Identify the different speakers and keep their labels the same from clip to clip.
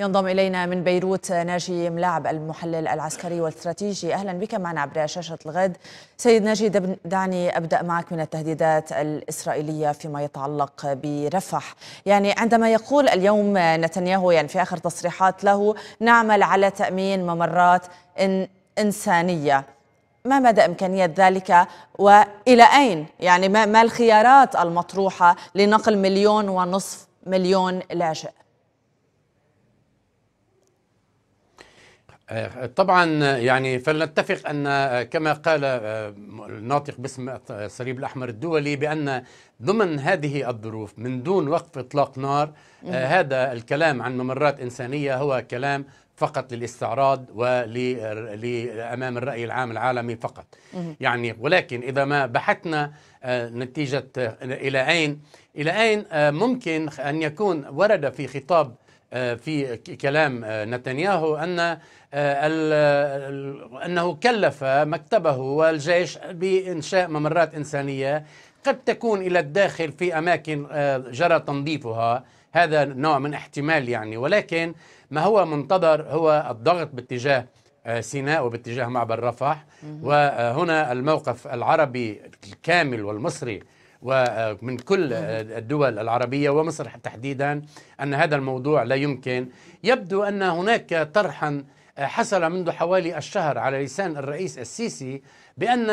Speaker 1: ينضم إلينا من بيروت ناجي ملاعب المحلل العسكري والاستراتيجي أهلا بك معنا عبر شاشة الغد سيد ناجي دعني أبدأ معك من التهديدات الإسرائيلية فيما يتعلق برفح يعني عندما يقول اليوم نتنياهو يعني في آخر تصريحات له نعمل على تأمين ممرات إن إنسانية ما مدى إمكانية ذلك وإلى أين يعني ما الخيارات المطروحة لنقل مليون ونصف مليون لاجئ
Speaker 2: آه، طبعا يعني فلنتفق ان آه، كما قال آه، الناطق باسم الصليب الاحمر الدولي بان ضمن هذه الظروف من دون وقف اطلاق نار هذا الكلام عن ممرات انسانيه هو كلام فقط للاستعراض ولامام الراي العام العالمي فقط يعني ولكن اذا ما بحثنا نتيجه الى اين الى اين ممكن ان يكون ورد في خطاب آه، في كلام آه، نتنياهو ان آه، انه كلف مكتبه والجيش بانشاء ممرات انسانيه قد تكون الى الداخل في اماكن جرى تنظيفها هذا نوع من احتمال يعني ولكن ما هو منتظر هو الضغط باتجاه سيناء وباتجاه معبر رفح وهنا الموقف العربي الكامل والمصري ومن كل الدول العربية ومصر تحديدا أن هذا الموضوع لا يمكن يبدو أن هناك طرحا حصل منذ حوالي الشهر على لسان الرئيس السيسي بأن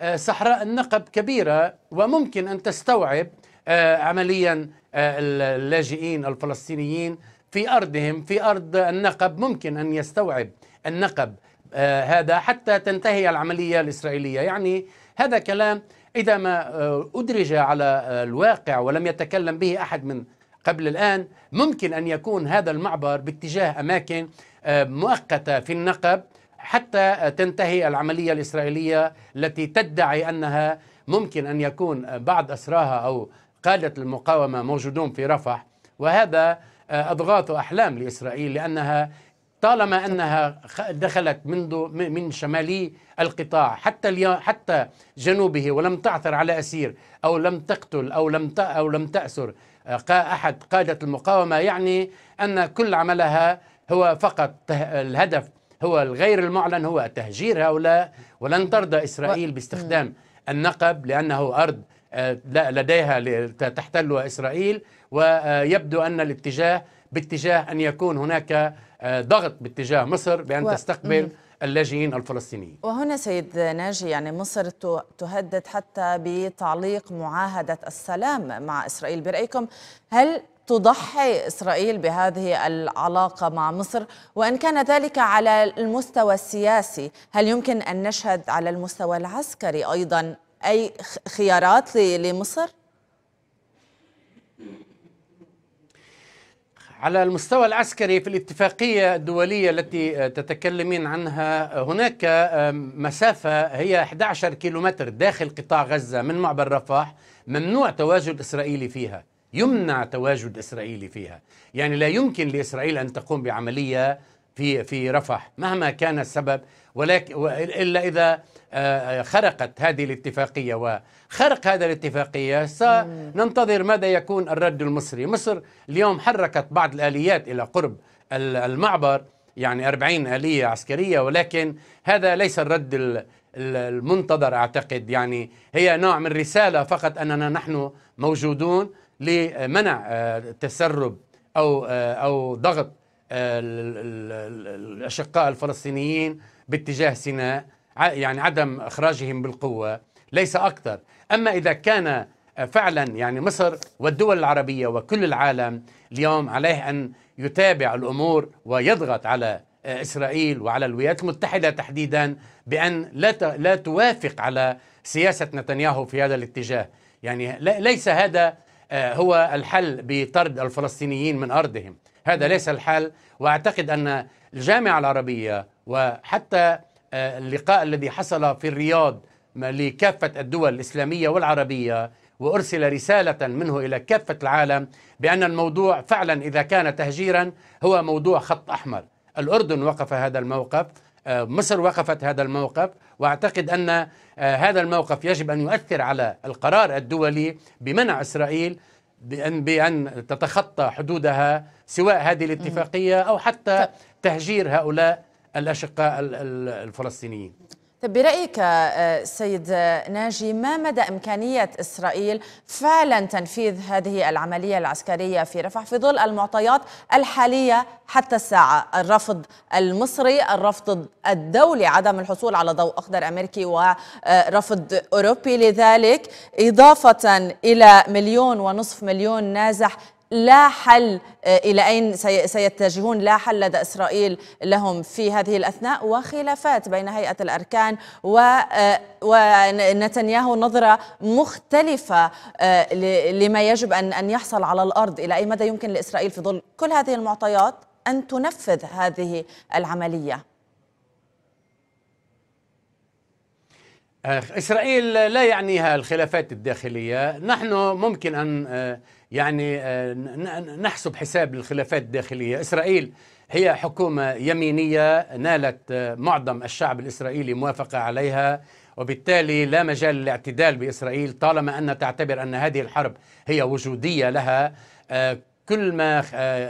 Speaker 2: آه، صحراء النقب كبيرة وممكن أن تستوعب آه، عمليا آه، اللاجئين الفلسطينيين في أرضهم في أرض النقب ممكن أن يستوعب النقب هذا حتى تنتهي العملية الإسرائيلية يعني هذا كلام إذا ما آه، أدرج على آه، الواقع ولم يتكلم به أحد من قبل الآن ممكن أن يكون هذا المعبر باتجاه أماكن آه، مؤقتة في النقب حتى تنتهي العملية الإسرائيلية التي تدعي أنها ممكن أن يكون بعض أسراها أو قادة المقاومة موجودون في رفح وهذا أضغاث أحلام لإسرائيل لأنها طالما انها دخلت منذ من شمالي القطاع حتى حتى جنوبه ولم تعثر على اسير او لم تقتل او لم او لم تاسر آه، احد قاده المقاومه يعني ان كل عملها هو فقط الهدف هو الغير المعلن هو تهجير هؤلاء ولن ترضى اسرائيل باستخدام النقب لانه ارض آه، لديها تحتلها اسرائيل ويبدو آه، ان الاتجاه باتجاه ان يكون هناك آه، ضغط باتجاه مصر بان و... تستقبل اللاجئين الفلسطينيين
Speaker 1: وهنا سيد ناجي يعني مصر تهدد حتى بتعليق معاهدة السلام مع إسرائيل برأيكم هل تضحي إسرائيل بهذه العلاقة مع مصر وإن كان ذلك على المستوى السياسي هل يمكن أن نشهد على المستوى العسكري أيضا أي خيارات لمصر؟
Speaker 2: على المستوى العسكري في الاتفاقية الدولية التي آه، تتكلمين عنها آه، هناك آه، مسافة هي 11 كيلومتر داخل قطاع غزة من معبر رفح ممنوع تواجد إسرائيلي فيها يمنع تواجد إسرائيلي فيها يعني لا يمكن لإسرائيل أن تقوم بعملية في في رفح مهما كان السبب ولكن الا اذا آه، آه، خرقت هذه الاتفاقيه وخرق هذا الاتفاقيه سننتظر ماذا يكون الرد المصري مصر اليوم حركت بعض الاليات الى قرب المعبر يعني 40 اليه عسكريه ولكن هذا ليس الرد المنتظر اعتقد يعني هي نوع من رساله فقط اننا نحن موجودون لمنع آه، تسرب او او ضغط الأشقاء الفلسطينيين باتجاه سيناء يعني عدم إخراجهم بالقوة ليس أكثر أما إذا كان فعلا يعني مصر والدول العربية وكل العالم اليوم عليه أن يتابع الأمور ويضغط على إسرائيل وعلى الولايات المتحدة تحديدا بأن لا لا توافق على سياسة نتنياهو في هذا الاتجاه يعني ليس هذا آه، هو الحل بطرد الفلسطينيين من أرضهم هذا ليس الحال واعتقد ان الجامعه العربيه وحتى آه، اللقاء الذي حصل في الرياض لكافه الدول الاسلاميه والعربيه وارسل رساله منه الى كافه العالم بان الموضوع فعلا اذا كان تهجيرا هو موضوع خط احمر. الاردن وقف هذا الموقف، آه، مصر وقفت هذا الموقف، واعتقد ان آه، هذا الموقف يجب ان يؤثر على القرار الدولي بمنع اسرائيل بان بان تتخطى حدودها سواء هذه الاتفاقية أو حتى تهجير هؤلاء الأشقاء الفلسطينيين
Speaker 1: طب برأيك آه، سيد آه، ناجي ما مدى إمكانية إسرائيل فعلا تنفيذ هذه العملية العسكرية في رفح في ظل المعطيات الحالية حتى الساعة الرفض المصري الرفض الدولي عدم الحصول على ضوء أخضر أمريكي ورفض آه، أوروبي لذلك إضافة إلى مليون ونصف مليون نازح لا حل آه، إلى أين سيتجهون لا حل لدى إسرائيل لهم في هذه الأثناء وخلافات بين هيئة الأركان آه، ونتنياهو نظرة مختلفة آه، لما يجب أن يحصل على الأرض إلى أي مدى يمكن لإسرائيل في ظل كل هذه المعطيات أن تنفذ هذه العملية
Speaker 2: إسرائيل لا يعنيها الخلافات الداخلية نحن ممكن أن يعني آه، نحسب حساب الخلافات الداخلية إسرائيل هي حكومة يمينية نالت آه، معظم الشعب الإسرائيلي موافقة عليها وبالتالي لا مجال للاعتدال بإسرائيل طالما أن تعتبر أن هذه الحرب هي وجودية لها آه، كل ما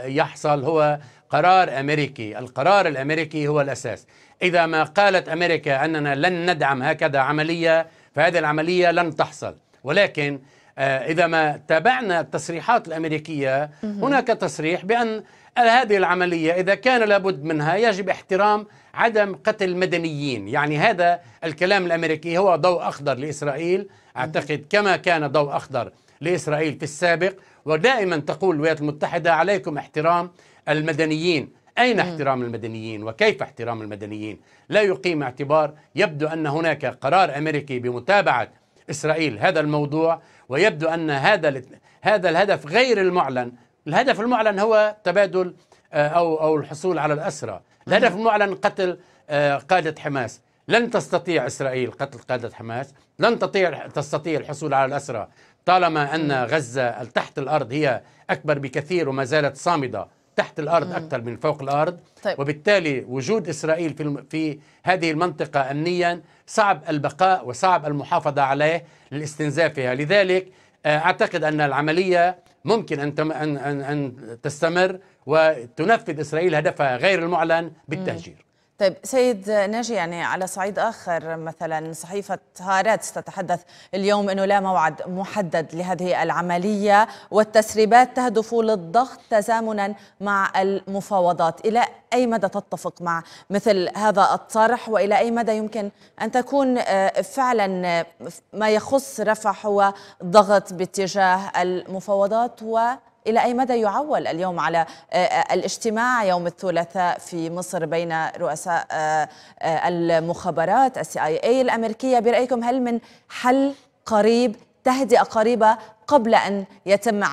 Speaker 2: يحصل هو قرار أمريكي القرار الأمريكي هو الأساس إذا ما قالت أمريكا أننا لن ندعم هكذا عملية فهذه العملية لن تحصل ولكن آه، إذا ما تابعنا التصريحات الأمريكية هناك تصريح بأن هذه العملية إذا كان لابد منها يجب احترام عدم قتل مدنيين يعني هذا الكلام الأمريكي هو ضوء أخضر لإسرائيل أعتقد كما كان ضوء أخضر لإسرائيل في السابق ودائما تقول الولايات المتحدة عليكم احترام المدنيين أين احترام المدنيين وكيف احترام المدنيين لا يقيم اعتبار يبدو أن هناك قرار أمريكي بمتابعة اسرائيل هذا الموضوع ويبدو ان هذا هذا الهدف غير المعلن الهدف المعلن هو تبادل آه، او او الحصول على الاسرى الهدف المعلن قتل آه، قاده حماس لن تستطيع اسرائيل قتل قاده حماس لن تستطيع تستطيع الحصول على الاسرى طالما ان غزه تحت الارض هي اكبر بكثير وما زالت صامده تحت الارض اكثر من فوق الارض طيب. وبالتالي وجود اسرائيل في في هذه المنطقه امنيا صعب البقاء وصعب المحافظه عليه لاستنزافها لذلك آه، اعتقد ان العمليه ممكن ان ان ان تستمر وتنفذ اسرائيل هدفها غير المعلن بالتهجير
Speaker 1: طيب سيد ناجي يعني على صعيد آخر مثلا صحيفة هاراتس تتحدث اليوم أنه لا موعد محدد لهذه العملية والتسريبات تهدف للضغط تزامنا مع المفاوضات إلى أي مدى تتفق مع مثل هذا الطرح وإلى أي مدى يمكن أن تكون آه، فعلا آه، ما يخص رفح هو ضغط باتجاه المفاوضات و إلى أي مدى يعول اليوم على آه، آه، الاجتماع يوم الثلاثاء في مصر بين رؤساء آه، المخابرات السي اي اي الأمريكية برأيكم هل من حل قريب تهدئة قريبة قبل أن يتم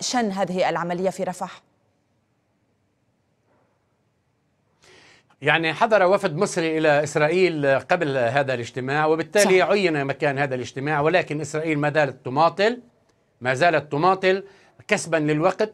Speaker 1: شن هذه العملية في رفح؟
Speaker 2: يعني حضر وفد مصري الى اسرائيل قبل هذا الاجتماع وبالتالي صح. عين مكان هذا الاجتماع ولكن اسرائيل ما زالت تماطل ما زالت تماطل كسبا للوقت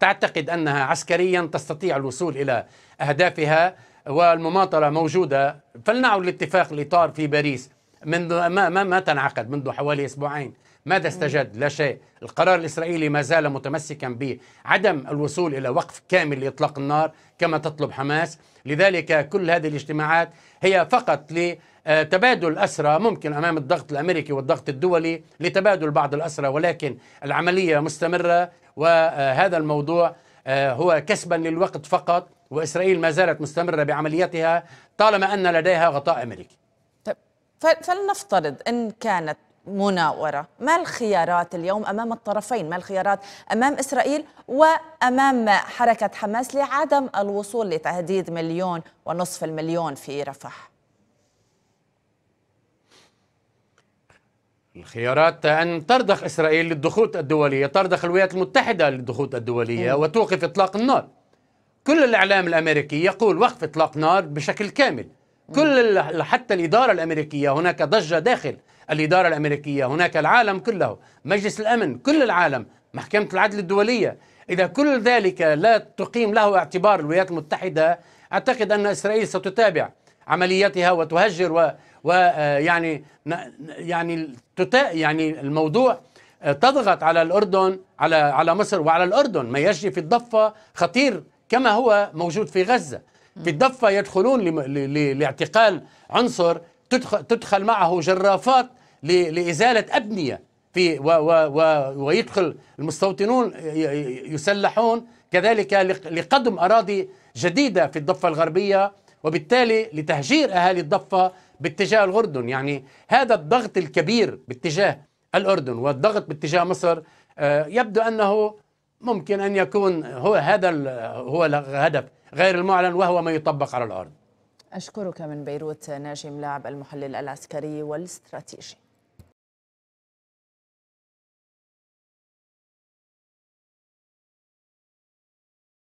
Speaker 2: تعتقد انها عسكريا تستطيع الوصول الى اهدافها والمماطله موجوده فلنعد الاتفاق الاطار في باريس منذ ما ما, ما تنعقد منذ حوالي اسبوعين ماذا استجد؟ لا شيء القرار الإسرائيلي ما زال متمسكا بعدم الوصول إلى وقف كامل لإطلاق النار كما تطلب حماس لذلك كل هذه الاجتماعات هي فقط لتبادل أسرى ممكن أمام الضغط الأمريكي والضغط الدولي لتبادل بعض الأسرى ولكن العملية مستمرة وهذا الموضوع هو كسبا للوقت فقط وإسرائيل ما زالت مستمرة بعملياتها طالما أن لديها غطاء أمريكي
Speaker 1: طيب، فلنفترض ان كانت مناوره، ما الخيارات اليوم امام الطرفين؟ ما الخيارات امام اسرائيل وامام حركه حماس لعدم الوصول لتهديد مليون ونصف المليون في رفح؟
Speaker 2: الخيارات أن ترضخ إسرائيل للضغوط الدولية ترضخ الولايات المتحدة للضغوط الدولية م. وتوقف إطلاق النار كل الإعلام الأمريكي يقول وقف إطلاق نار بشكل كامل كل حتى الإدارة الأمريكية هناك ضجة داخل الإدارة الأمريكية هناك العالم كله مجلس الأمن كل العالم محكمة العدل الدولية إذا كل ذلك لا تقيم له اعتبار الولايات المتحدة أعتقد أن إسرائيل ستتابع عملياتها وتهجر و ويعني آه، يعني يعني, يعني الموضوع آه، تضغط على الأردن على على مصر وعلى الأردن ما يجري في الضفة خطير كما هو موجود في غزة في الضفة يدخلون لاعتقال عنصر تدخل, تدخل معه جرافات لإزالة أبنية في و و و ويدخل المستوطنون يسلحون كذلك لقدم أراضي جديدة في الضفة الغربية وبالتالي لتهجير أهالي الضفة باتجاه الأردن يعني هذا الضغط الكبير باتجاه الأردن والضغط باتجاه مصر آه، يبدو أنه ممكن أن يكون هو هذا هو الهدف غير المعلن وهو ما يطبق على الأرض
Speaker 1: أشكرك من بيروت ناجي ملاعب المحلل العسكري والاستراتيجي